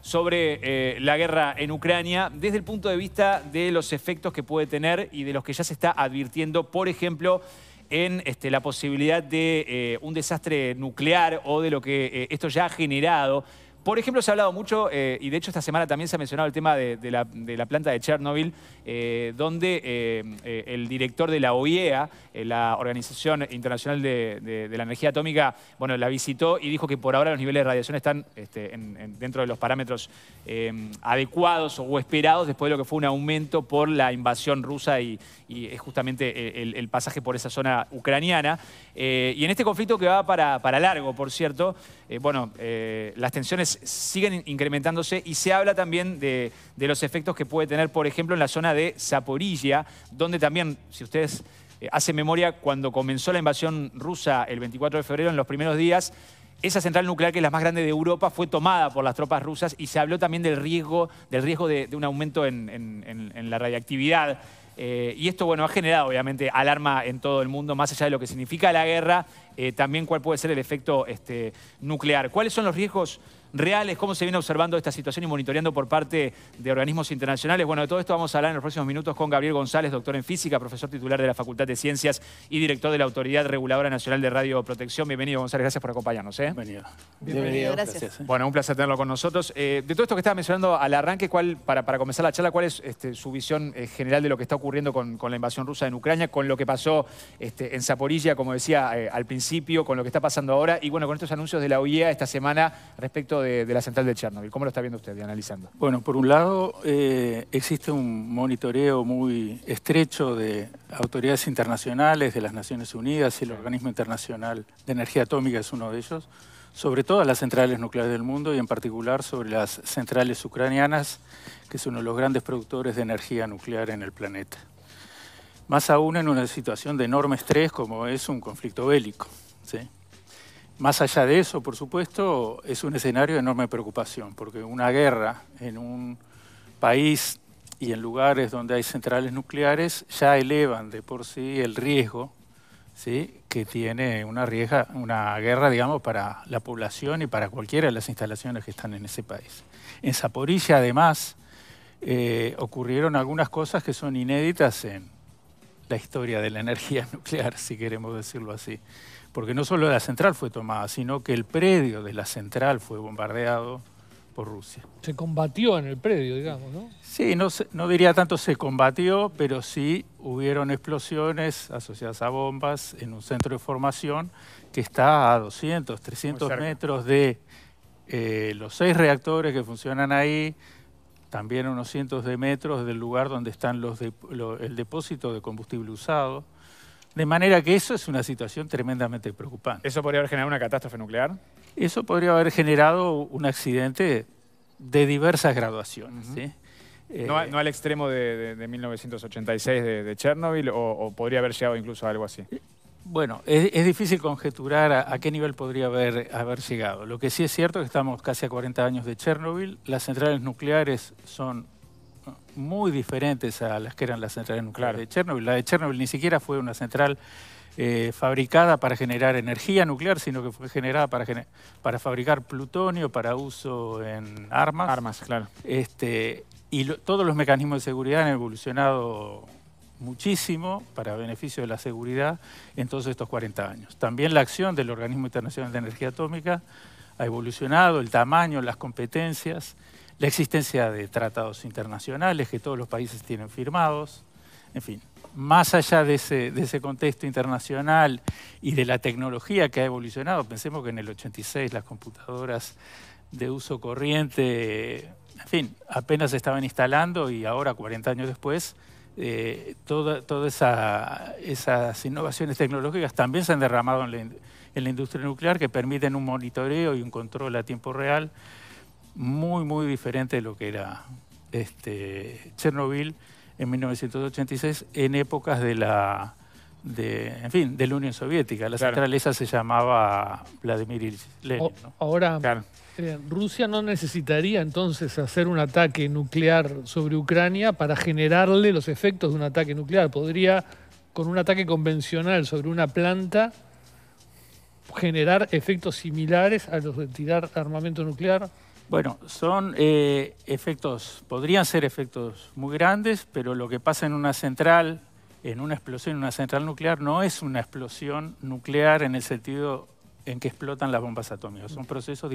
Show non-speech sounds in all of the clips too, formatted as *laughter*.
sobre eh, la guerra en Ucrania desde el punto de vista de los efectos que puede tener y de los que ya se está advirtiendo, por ejemplo, en este, la posibilidad de eh, un desastre nuclear o de lo que eh, esto ya ha generado por ejemplo, se ha hablado mucho, eh, y de hecho esta semana también se ha mencionado el tema de, la, planta de Chernobyl, eh, donde eh, el director de la OIEA, la Organización Internacional de, la Energía Atómica, bueno, la visitó y dijo que por ahora los niveles de radiación están este, dentro de los parámetros adecuados o esperados después de lo que fue un aumento por la invasión rusa y, es justamente el, pasaje por esa zona ucraniana. y en este conflicto que va para, para largo, por cierto, bueno, las tensiones siguen incrementándose y se habla también de, los efectos que puede tener, por ejemplo, en la zona de Zaporilla, donde también, si ustedes eh, hacen memoria cuando comenzó la invasión rusa el 24 de febrero, en los primeros días, esa central nuclear, que es la más grande de Europa, fue tomada por las tropas rusas y se habló también del riesgo, del riesgo de, un aumento en, la radiactividad. Eh, y esto, bueno, ha generado obviamente alarma en todo el mundo, más allá de lo que significa la guerra, eh, también cuál puede ser el efecto este, nuclear. ¿Cuáles son los riesgos? reales, cómo se viene observando esta situación y monitoreando por parte de organismos internacionales. Bueno, de todo esto vamos a hablar en los próximos minutos con Gabriel González, doctor en física, profesor titular de la Facultad de Ciencias y director de la Autoridad Reguladora Nacional de Radio Radioprotección. Bienvenido, González, gracias por acompañarnos. ¿eh? Bienvenido. Bienvenido. Gracias. Bueno, un placer tenerlo con nosotros. Eh, de todo esto que estaba mencionando al arranque, ¿cuál, para, para comenzar la charla, ¿cuál es este, su visión eh, general de lo que está ocurriendo con, la invasión rusa en Ucrania, con lo que pasó este, en Zaporilla, como decía al principio, con lo que está pasando ahora y bueno, con estos anuncios de la OIEA esta semana respecto de, la central de Chernobyl? ¿Cómo lo está viendo usted y analizando? Bueno, por un lado, eh, existe un monitoreo muy estrecho de autoridades internacionales, de las Naciones Unidas, y el Organismo Internacional de Energía Atómica es uno de ellos, sobre todas las centrales nucleares del mundo y en particular sobre las centrales ucranianas, que es uno de los grandes productores de energía nuclear en el planeta. Más aún en una situación de enorme estrés como es un conflicto bélico. Más allá de eso, por supuesto, es un escenario de enorme preocupación, porque una guerra en un país y en lugares donde hay centrales nucleares ya elevan de por sí el riesgo ¿sí? que tiene una, una guerra, digamos, para la población y para cualquiera de las instalaciones que están en ese país. En Zaporilla, además, eh, ocurrieron algunas cosas que son inéditas en la historia de la *laughs* energía nuclear, si queremos decirlo así porque no solo la central fue tomada, sino que el predio de la central fue bombardeado por Rusia. Se combatió en el predio, digamos, ¿no? Sí, no, diría tanto se combatió, pero sí hubieron explosiones asociadas a bombas en un centro de formación que está a 200, 300 metros de eh, los seis reactores que funcionan ahí, también a unos cientos de metros del lugar donde están los el depósito de combustible usado. De manera que eso es una situación tremendamente preocupante. ¿Eso podría haber generado una catástrofe nuclear? Eso podría haber generado un accidente de diversas graduaciones. Eh, no, al extremo de, 1986 de, Chernobyl, o, podría haber llegado incluso a algo así. Eh, bueno, es, difícil conjeturar a, qué nivel podría haber, haber llegado. Lo que sí es cierto es que estamos casi a 40 años de Chernobyl. Las centrales nucleares son muy diferentes a las que eran las centrales nucleares de Chernobyl. La de Chernobyl ni siquiera fue una central eh, fabricada para generar energía nuclear, sino que fue generada para, fabricar plutonio para uso en armas. Armas, claro. Este, y todos los mecanismos de seguridad han evolucionado muchísimo para beneficio de la seguridad en todos estos 40 años. También la acción del Organismo Internacional de Energía Atómica ha evolucionado, el tamaño, las competencias la existencia de tratados internacionales que todos los países tienen firmados, en fin, más allá de ese, contexto internacional y de la tecnología que ha evolucionado, pensemos que en el 86 las computadoras de uso corriente, en fin, apenas estaban instalando y ahora, 40 años después, eh, todas esas innovaciones tecnológicas también se han derramado en la industria nuclear que permiten un monitoreo y un control a tiempo real muy, muy diferente de lo que era este, Chernobyl en 1986, en épocas de la, de, en fin, de la Unión Soviética. La central esa se llamaba Vladimir Lenin. Ahora, eh, Rusia no necesitaría entonces hacer un ataque nuclear sobre Ucrania para generarle los efectos de un ataque nuclear. Podría, con un ataque convencional sobre una planta, generar efectos similares a los de tirar armamento nuclear. Bueno, son eh, efectos, podrían ser efectos muy grandes, pero lo que pasa en una central, en una explosión, en una central nuclear, no es una explosión nuclear en el sentido en que explotan las bombas atómicas. Son procesos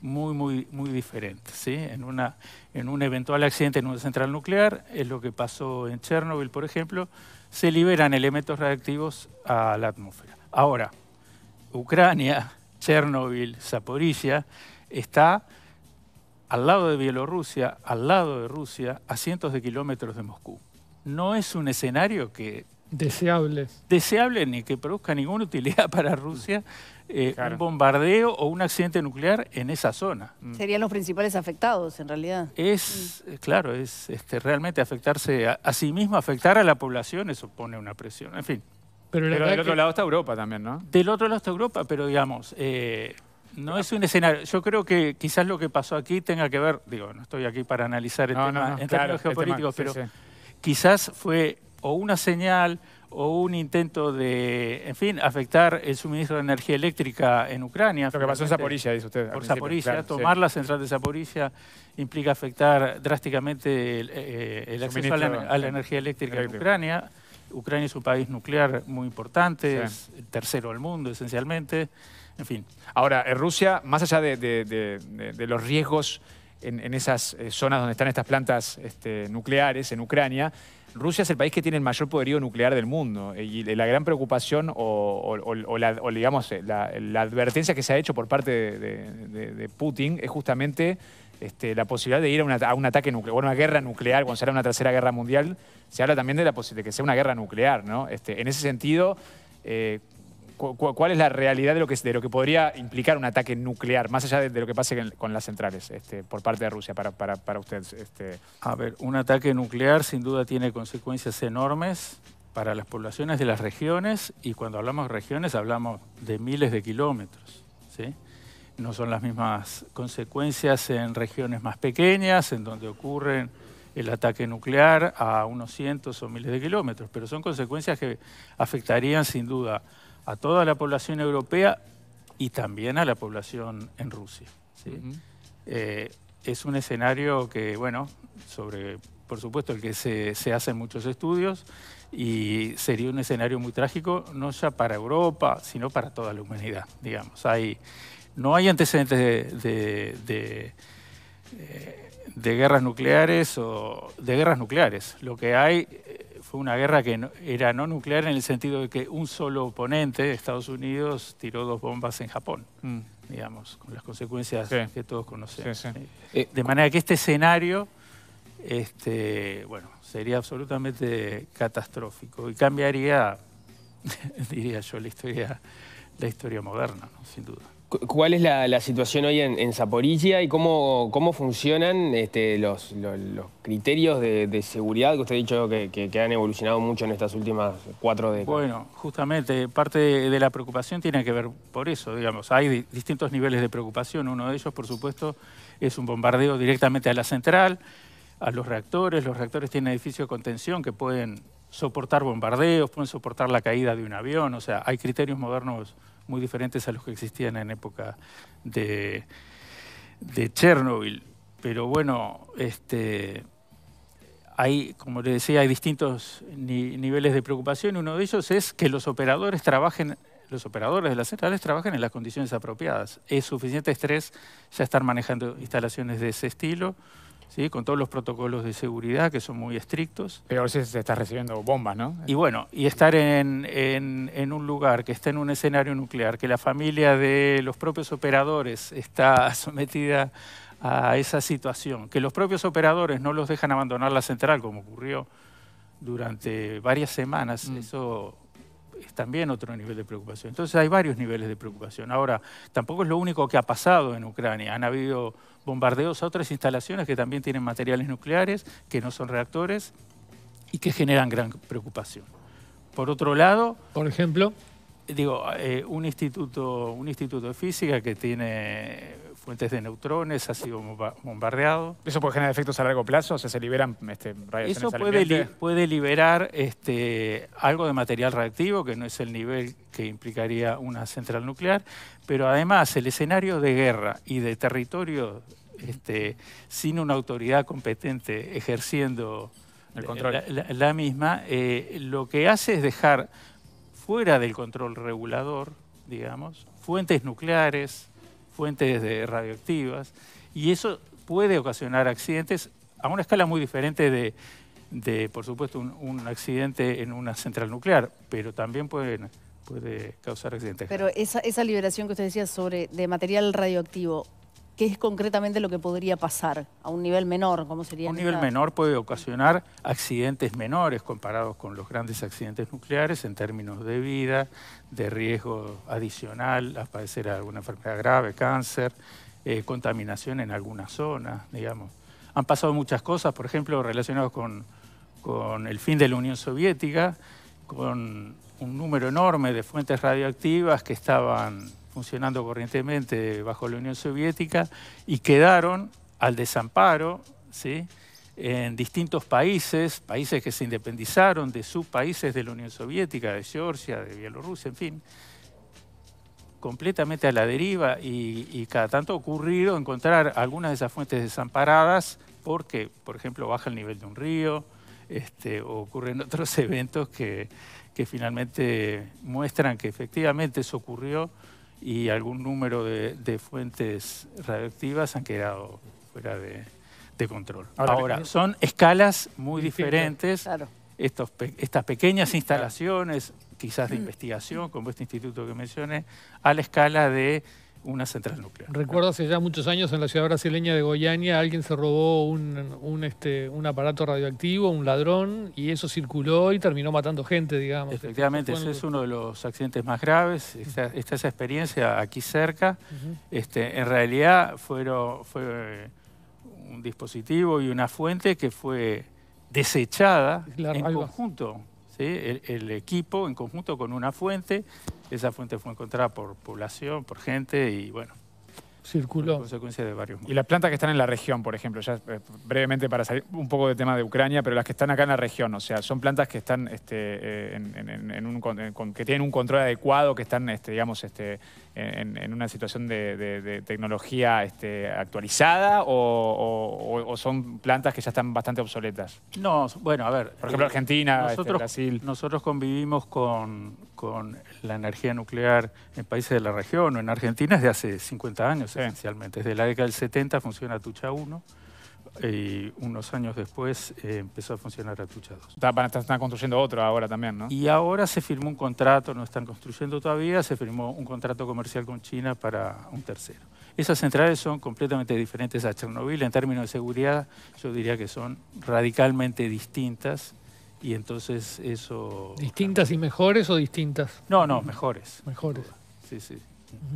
muy, muy, muy diferentes. En, una, en un eventual accidente en una central nuclear, es lo que pasó en Chernobyl, por ejemplo, se liberan elementos radiactivos a la atmósfera. Ahora, Ucrania, Chernobyl, Zaporizhia, está al lado de Bielorrusia, al lado de Rusia, a cientos de kilómetros de Moscú. No es un escenario que... Deseable. Deseable ni que produzca ninguna utilidad *laughs* para Rusia eh, un bombardeo o un accidente nuclear en esa zona. Mm. Serían los principales afectados, en realidad. Es, mm. eh, claro, es este, realmente afectarse a, sí mismo, afectar a la población, eso pone una presión, en fin. Pero, del otro lado está Europa también, ¿no? Del otro lado está Europa, pero digamos... Eh, no es un escenario. Yo creo que quizás lo que pasó aquí tenga que ver, digo, no estoy aquí para analizar el tema en términos geopolíticos, pero quizás fue o una señal o un intento de, en fin, afectar el suministro de energía eléctrica en Ucrania. Lo que pasó en Zaporilla, dice usted. Por Zaporilla, tomar la central de zaporizhia implica afectar drásticamente el, eh, eh, acceso a la, energía eléctrica en Ucrania. Ucrania es un país nuclear muy importante, es el tercero del mundo esencialmente. En fin. Ahora, eh, Rusia, más allá de, los riesgos en, esas eh, zonas donde están estas plantas este, nucleares, en Ucrania, Rusia es el país que tiene el mayor poderío nuclear del mundo. Eh, y la gran preocupación o, la, advertencia que se ha hecho por parte de Putin es justamente... Este, la posibilidad de ir a, un ataque nuclear, una guerra nuclear, cuando se una tercera guerra mundial, se habla también de la posibilidad de que sea una guerra nuclear, ¿no? Este, en ese sentido, cuál es la realidad de lo, que, podría implicar un ataque nuclear, más allá de, lo que pase con las centrales este, por parte de Rusia para, para, este? A ver, un ataque nuclear sin duda tiene consecuencias enormes para las poblaciones de las regiones y cuando hablamos de regiones hablamos de miles de kilómetros. No son las mismas consecuencias en regiones más pequeñas, en donde ocurre el ataque nuclear a unos cientos o miles de kilómetros, pero son consecuencias que afectarían sin duda a toda la población europea y también a la población en Rusia. Eh, es un escenario que, bueno, sobre, por supuesto, el que se, se hacen muchos estudios y sería un escenario muy trágico, no ya para Europa, sino para toda la humanidad, digamos. Hay, no hay antecedentes de, de eh, guerras nucleares o de guerras nucleares. Lo que hay eh, fue una guerra que era no nuclear en el sentido de que un solo oponente, de Estados Unidos, tiró dos bombas en Japón, mm. digamos, con las consecuencias que todos conocemos. Eh, de manera que este escenario, este, bueno, sería absolutamente catastrófico y cambiaría, *laughs* diría yo, la historia, la historia moderna, sin duda. ¿Cuál es la, situación hoy en, en Zaporilla y cómo, cómo funcionan este, los, criterios de, seguridad que usted ha dicho que, han evolucionado mucho en estas últimas cuatro décadas? Bueno, justamente parte de la preocupación tiene que ver por eso, digamos. Hay distintos niveles de preocupación. Uno de ellos, por supuesto, es un bombardeo directamente a la central, a los reactores. Los reactores tienen edificios de contención que pueden soportar bombardeos, pueden soportar la caída de un avión. O sea, hay criterios modernos muy diferentes a los que existían en época de, de Chernobyl. Pero bueno, este, hay, como le decía, hay distintos niveles de preocupación. Uno de ellos es que los operadores trabajen los operadores de las centrales trabajen en las condiciones apropiadas. Es suficiente estrés ya estar manejando instalaciones de ese estilo con todos los protocolos de seguridad que son muy estrictos. Pero a veces se está recibiendo bombas, ¿no? Y bueno, y estar en, un lugar que está en un escenario nuclear, que la familia de los propios operadores está *laughs* sometida a esa situación, que los propios operadores no los dejan abandonar la central, como ocurrió durante varias semanas, mm. eso es también otro nivel de preocupación. Entonces hay varios niveles de preocupación. Ahora, tampoco es lo único que ha pasado en Ucrania. Han habido bombardeos a otras instalaciones que también tienen materiales nucleares, que no son reactores y que generan gran preocupación. Por otro lado... Por ejemplo... Digo, eh, un, instituto, un instituto de física que tiene fuentes de neutrones, ha sido bombardeado. ¿Eso puede generar efectos a largo plazo? O sea, ¿se liberan este, radiaciones Eso puede, puede liberar este, algo de material reactivo, que no es el nivel que implicaría una central nuclear, pero además el escenario de guerra y de territorio este, sin una autoridad competente ejerciendo control. La, misma, eh, lo que hace es dejar fuera del control regulador, digamos, fuentes nucleares, fuentes de radioactivas, y eso puede ocasionar accidentes a una escala muy diferente de, por supuesto, un, accidente en una central nuclear, pero también pueden, puede causar accidentes. Pero esa, esa liberación que usted decía sobre de material radioactivo, ¿Qué es concretamente lo que podría pasar a un nivel menor? ¿Cómo sería? un nivel menor puede ocasionar accidentes menores comparados con los grandes accidentes nucleares en términos de vida, de riesgo adicional a padecer alguna enfermedad grave, cáncer, eh, contaminación en algunas zonas, digamos. Han pasado muchas cosas, por ejemplo, relacionadas con, con el fin de la Unión Soviética, con un número enorme de fuentes radioactivas que estaban funcionando corrientemente bajo la Unión Soviética y quedaron al desamparo ¿sí? en distintos países, países que se independizaron de sus países de la Unión Soviética, de Georgia, de Bielorrusia, en fin, completamente a la deriva y, cada tanto ha ocurrido encontrar algunas de esas fuentes desamparadas porque, por ejemplo, baja el nivel de un río, este, ocurren *laughs* otros eventos que, que finalmente muestran que efectivamente eso ocurrió y algún número de, fuentes radioactivas han quedado fuera de, control. Ahora, son escalas muy diferentes. estas pequeñas instalaciones, quizás de investigación, como este instituto que mencioné, a la escala de una central nuclear. Recuerdo hace ya muchos años en la ciudad brasileña de Goiânia alguien se robó un, este, un aparato radioactivo, un ladrón, y eso circuló y terminó matando gente, digamos. Efectivamente, este, ese es uno de los accidentes más graves. Está, esa experiencia aquí cerca. este, en realidad fue un dispositivo y una fuente que fue desechada en conjunto el, equipo en conjunto con una fuente. Esa fuente fue encontrada por población, por gente y bueno, circuló. de varios. Y las plantas que están en la región, por ejemplo, ya eh, brevemente para salir un poco del tema de Ucrania, pero las que están acá en la región, o sea, son plantas que están, que tienen un control adecuado, que están, este, digamos, este, en, una situación de, tecnología este, actualizada o, son plantas que ya están bastante obsoletas. No, bueno, a ver. Por ejemplo, eh, Argentina, este, nosotros, Brasil. Nosotros convivimos con con la energía nuclear en países de la región o en Argentina es de hace 50 años esencialmente. Desde la década del 70 funciona Tucha 1 y unos años después eh, empezó a funcionar Atucha 2. Están, están, construyendo otro ahora también, ¿no? Y ahora se firmó un contrato, no están construyendo todavía, se firmó un contrato comercial con China para un tercero. Esas centrales son completamente diferentes a Chernobyl. En términos de seguridad, yo diría que son radicalmente distintas. Y entonces eso... ¿Distintas y mejores o distintas? No, no, mejores. Mejores. Sí, sí.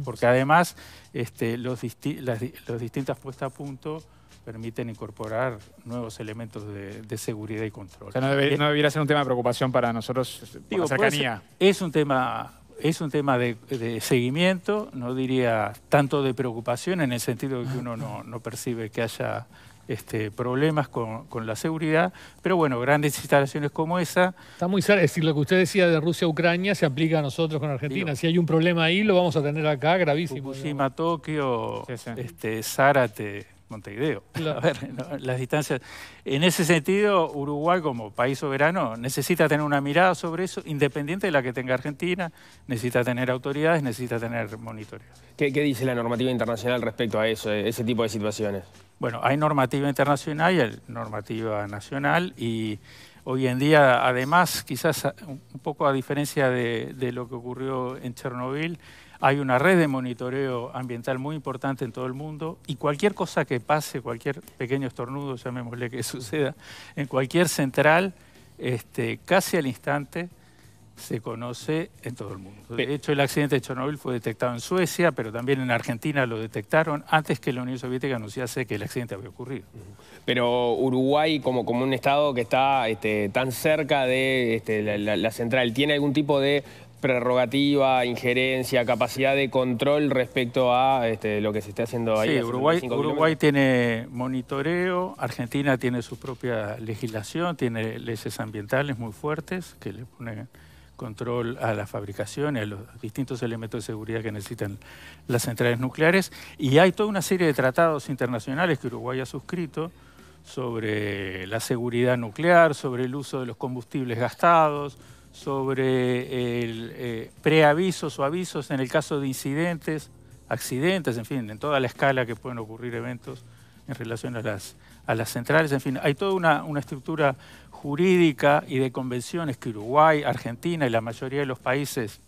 Porque además este, los, las, distintas puestas a punto permiten incorporar nuevos elementos de, seguridad y control. O sea, no, debiera debería ser un tema de preocupación para nosotros digo, cercanía. es un tema, es un tema de, seguimiento, no diría tanto de preocupación en el sentido de que uno no, no percibe que haya este, problemas con, la seguridad, pero bueno, grandes instalaciones como esa. Está muy cerca, es decir, lo que usted decía de Rusia Ucrania se aplica a nosotros con Argentina. si hay un problema ahí, lo vamos a tener acá, gravísimo. Fukushima, Tokio, Este, Zárate, Montevideo. *laughs* A ver, las distancias. En ese sentido, Uruguay como país soberano necesita tener una mirada sobre eso, independiente de la que tenga Argentina, necesita tener autoridades, necesita tener monitoreo. ¿Qué, dice la normativa internacional respecto a eso, ese tipo de situaciones? Bueno, hay normativa internacional y hay normativa nacional y hoy en día, además, quizás un poco a diferencia de, de lo que ocurrió en Chernobyl, hay una red de monitoreo ambiental muy importante en todo el mundo y cualquier cosa que pase, cualquier pequeño estornudo, llamémosle que *laughs* suceda, en cualquier central, este, casi al instante se conoce en todo el mundo. De hecho, el accidente de Chernobyl fue detectado en Suecia, pero también en Argentina lo detectaron antes que la Unión Soviética anunciase que el accidente había ocurrido. Pero Uruguay, como, como un estado que está este, tan cerca de este, la, central, ¿tiene algún tipo de prerrogativa, injerencia, capacidad de control respecto a este, lo que se está haciendo ahí. Sí, Uruguay, Uruguay tiene monitoreo, Argentina tiene su propia legislación, tiene leyes ambientales muy fuertes que le ponen control a la fabricación y a los distintos elementos de seguridad que necesitan las centrales nucleares. Y hay toda una serie de tratados internacionales que Uruguay ha suscrito sobre la seguridad nuclear, sobre el uso de los combustibles gastados, sobre el eh, preavisos o avisos en el caso de incidentes, accidentes, en fin, en toda la escala que pueden ocurrir eventos en relación a las, a las centrales, en fin, hay toda una, una estructura jurídica y de convenciones que Uruguay, Argentina y la mayoría de los países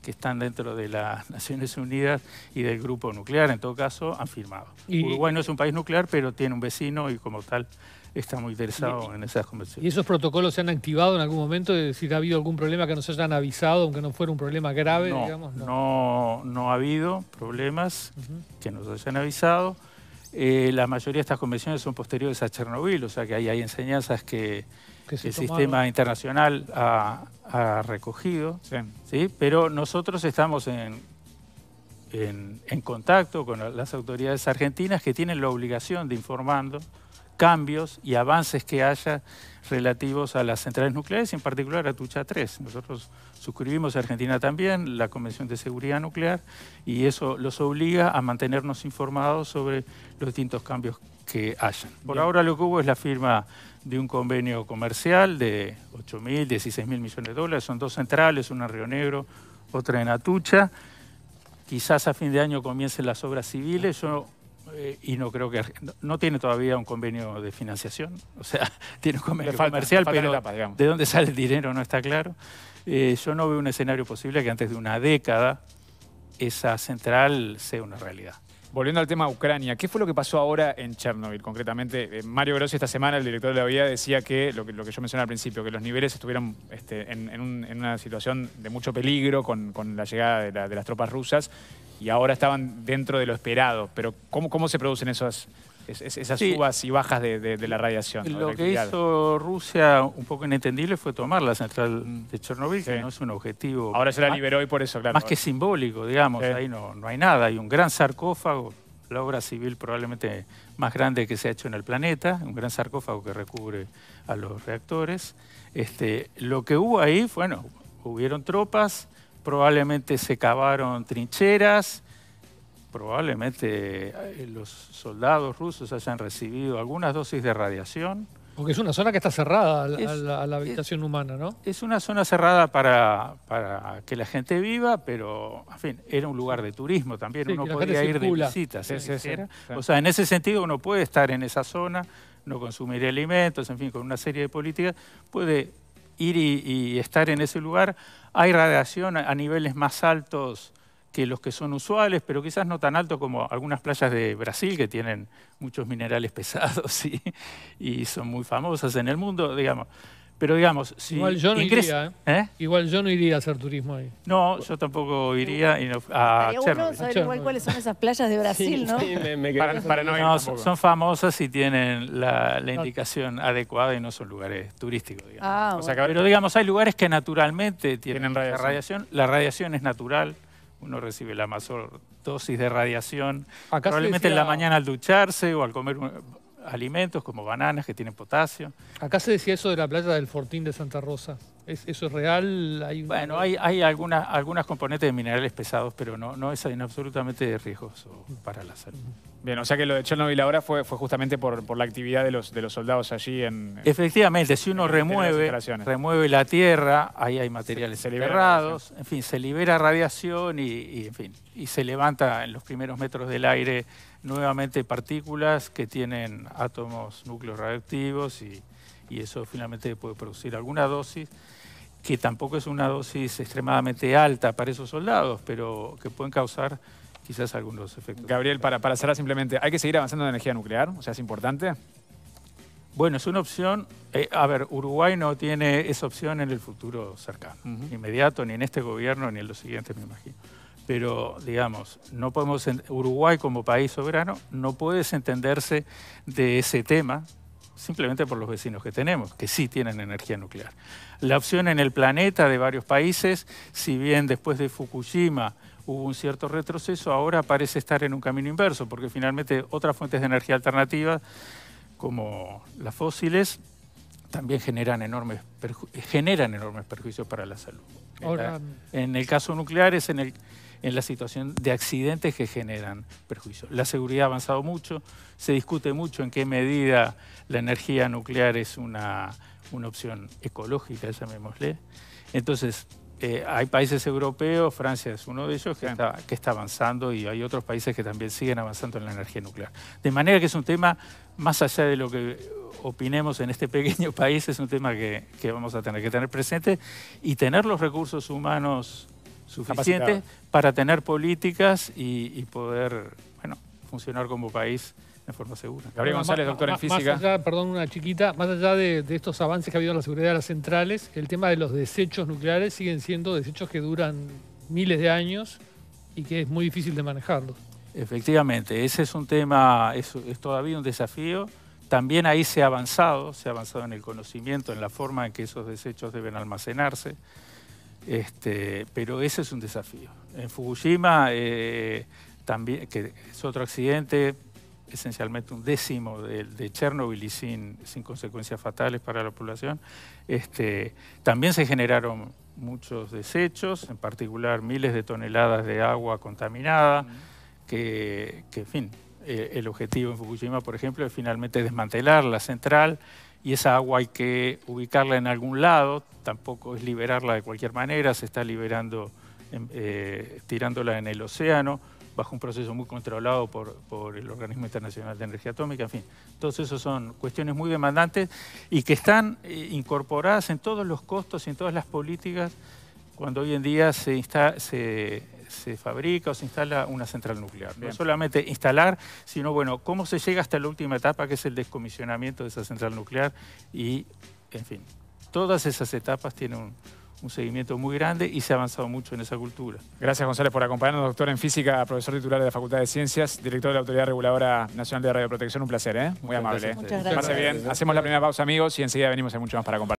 que están dentro de las *laughs* Naciones Unidas y del grupo nuclear, en todo caso, han firmado. Uruguay no es un país nuclear, pero tiene un vecino y como tal está muy interesado en esas convenciones. ¿Y esos protocolos se han activado en algún momento? Es ¿ha habido algún problema que nos hayan avisado, aunque no fuera un problema grave, no, No. ha habido problemas que nos hayan avisado. Eh, la mayoría de estas convenciones son posteriores a Chernobyl, o sea que ahí hay enseñanzas que, el sistema internacional ha, recogido. Pero nosotros estamos en, en, contacto con las autoridades argentinas que tienen la obligación de informando cambios y avances que haya relativos a las centrales nucleares, en particular a Tucha 3. Nosotros suscribimos a Argentina también la Convención de Seguridad Nuclear y eso los obliga a mantenernos informados sobre los distintos cambios que hayan. Por ahora lo que hubo es la firma de un convenio comercial de 8.000, 16.000 millones de dólares. Son dos centrales, una en Río Negro, otra en Atucha. Quizás a fin de año comiencen las obras civiles. Yo y no creo que no, tiene todavía un convenio de financiación, o sea, *laughs* tiene un convenio comercial, pero de dónde sale el dinero no está claro. Eh, yo no veo un escenario posible que antes de una década esa central sea una realidad. Volviendo al tema Ucrania, ¿qué fue lo que pasó ahora en Chernobyl? Concretamente, eh, Mario Grossi esta semana, el director de la OIA, decía que lo, que yo mencioné al principio, que los niveles estuvieron este, en, una situación de mucho peligro con, la llegada de, de las tropas rusas y ahora estaban dentro de lo esperado. Pero ¿cómo, cómo se producen esas, esas subas y bajas de, la radiación? Lo que hizo Rusia, un poco inentendible, fue tomar la central de Chernobyl, que no es un objetivo... Ahora se la liberó y por eso, claro. Más que simbólico, digamos, ahí no, hay nada. Hay un gran sarcófago, la obra civil probablemente más grande que se ha hecho en el planeta, un gran sarcófago que recubre a los reactores. Este, lo que hubo ahí, bueno, hubieron tropas probablemente se cavaron trincheras, probablemente eh, los soldados rusos hayan recibido algunas dosis de radiación. Porque es una zona que está cerrada a la, habitación humana, ¿no? Es una zona cerrada para, para, que la gente viva, pero, en fin, era un lugar de turismo también. uno podía ir de visitas. o sea, en ese sentido uno puede estar en esa zona, no consumir alimentos, en fin, con una serie de políticas, puede ir y, estar en ese lugar. Hay radiación a niveles más altos que los que son usuales, pero quizás no tan altos como algunas playas de Brasil que tienen muchos minerales *laughs* pesados y, y son muy famosas en el mundo, digamos. Pero digamos, si igual yo no iría, ¿eh? ¿Eh? Igual yo no iría a hacer turismo ahí. No, yo tampoco iría y no, a Chernobyl. igual cuáles son esas playas de Brasil, ¿no? para, no, son, famosas y tienen la, indicación adecuada y no son lugares turísticos, digamos. Ah, o sea, pero digamos, hay lugares que naturalmente tienen, radiación. La radiación es natural uno recibe la mayor dosis de radiación. probablemente en la mañana al ducharse o al comer alimentos como bananas que tienen potasio. Acá se decía eso de la playa del Fortín de Santa Rosa. ¿Eso es real? Bueno, hay, algunas, componentes de minerales pesados, pero no, es absolutamente de riesgoso para la salud. Bien, o sea que lo de Chernobyl ahora fue, fue justamente por, la actividad de los, soldados allí en... Efectivamente, si uno remueve, remueve la tierra, ahí hay materiales liberados, en fin, se libera radiación y se levanta en los primeros metros del aire nuevamente partículas que tienen átomos, núcleos radioactivos y, y eso finalmente puede producir alguna dosis que tampoco es una dosis extremadamente alta para esos soldados, pero que pueden causar quizás algunos efectos. Gabriel, para, para cerrar simplemente, ¿hay que seguir avanzando en energía nuclear? O sea, ¿es importante? Bueno, es una opción. Eh, a ver, Uruguay no tiene esa opción en el futuro cercano, inmediato, ni en este gobierno, ni en los siguientes, me imagino pero digamos, no podemos Uruguay como país soberano no puede desentenderse de ese tema simplemente por los vecinos que tenemos, que sí tienen energía nuclear. La opción en el planeta de varios países, si bien después de Fukushima hubo un cierto retroceso, ahora parece estar en un camino inverso, porque finalmente otras fuentes de energía alternativa, como las fósiles, también generan enormes, generan enormes perjuicios para la salud. en el caso nuclear es en el en la situación de accidentes que generan perjuicio. La seguridad ha avanzado mucho, se discute mucho en qué medida la energía nuclear es una, una opción ecológica, llamémosle. Entonces, eh, hay países europeos, Francia es uno de ellos, que está, avanzando y hay otros países que también siguen avanzando en la energía nuclear. De manera que es un tema, más allá de lo que opinemos en este pequeño *laughs* país, es un tema que vamos a tener que tener presente y tener los recursos humanos suficientes para tener políticas y, poder bueno, funcionar como país de forma segura. Gabriel González, doctor en física. Más allá, perdón, una chiquita, más allá de, estos avances que ha habido en la seguridad de las centrales, el tema de los desechos nucleares siguen siendo desechos que duran miles de años y que es muy difícil de manejarlos. Efectivamente, ese es un tema, es todavía un desafío. También ahí se ha avanzado, se ha avanzado en el conocimiento, en la forma en que esos desechos deben almacenarse. Este, pero ese es un desafío. En Fukushima, eh, también, que es otro accidente, esencialmente un décimo de, de Chernobyl y sin, consecuencias fatales para la población, este, también se generaron muchos desechos, en particular miles de toneladas de agua contaminada, que, en fin, eh, el objetivo en Fukushima, por ejemplo, es finalmente desmantelar la central y esa agua hay que ubicarla en algún lado, tampoco es liberarla de cualquier manera, se está liberando, em, eh, tirándola en el océano, bajo un proceso muy controlado por, el Organismo Internacional de Energía Atómica, en fin. Todos esos son cuestiones muy demandantes y que están eh, incorporadas en todos los costos y en todas las políticas cuando hoy en día se, insta, se se fabrica o se instala una central nuclear. No solamente instalar, sino, bueno, cómo se llega hasta la última etapa, que es el descomisionamiento de esa central nuclear y, en fin, todas esas etapas tienen un, seguimiento muy grande y se ha avanzado mucho en esa cultura. Gracias, González, por acompañarnos, doctor en física, profesor titular de la Facultad de Ciencias, director de la Autoridad Reguladora Nacional de Radioprotección. Un placer, ¿eh? Muy amable. Muchas gracias. bien. Hacemos la primera pausa, amigos, y enseguida venimos a mucho más para